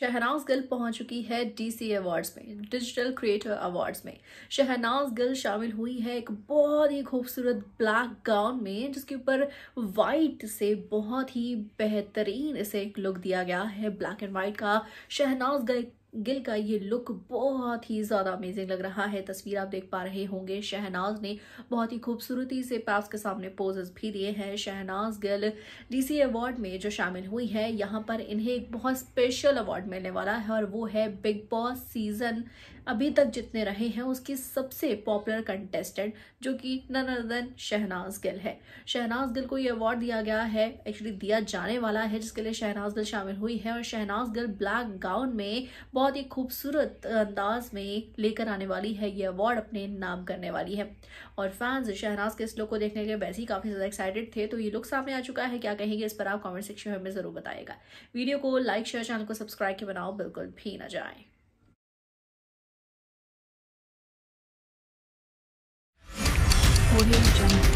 शहनाज गिल पहुंच चुकी है डीसी अवार्ड्स में डिजिटल क्रिएटर अवार्ड्स में शहनाज गिल शामिल हुई है एक बहुत ही खूबसूरत ब्लैक गाउन में जिसके ऊपर वाइट से बहुत ही बेहतरीन इसे एक लुक दिया गया है ब्लैक एंड वाइट का शहनाज गिल गिल का ये लुक बहुत ही ज़्यादा अमेजिंग लग रहा है तस्वीर आप देख पा रहे होंगे शहनाज ने बहुत ही खूबसूरती से पैप्स के सामने पोजेस भी दिए हैं शहनाज गिल डीसी अवार्ड में जो शामिल हुई है यहाँ पर इन्हें एक बहुत स्पेशल अवार्ड मिलने वाला है और वो है बिग बॉस सीजन अभी तक जितने रहे हैं उसके सबसे पॉपुलर कंटेस्टेंट जो कि नन अदन शहनाज गिल है शहनाज गिल को ये अवार्ड दिया गया है एक्चुअली दिया जाने वाला है जिसके लिए शहनाज गिल शामिल हुई है और शहनाज गिल ब्लैक गाउन में बहुत बहुत ही खूबसूरत अंदाज में लेकर आने वाली है ये अवार्ड अपने नाम करने वाली है और फैंस शहनाज के इस लुक को देखने के लिए वैसे ही काफ़ी ज़्यादा एक्साइटेड थे तो ये लुक सामने आ चुका है क्या कहेंगे इस पर आप कॉमेंट सेक्शन में ज़रूर बताएगा वीडियो को लाइक शेयर चैनल को सब्सक्राइब के बनाओ बिल्कुल भी ना जाए audio jungle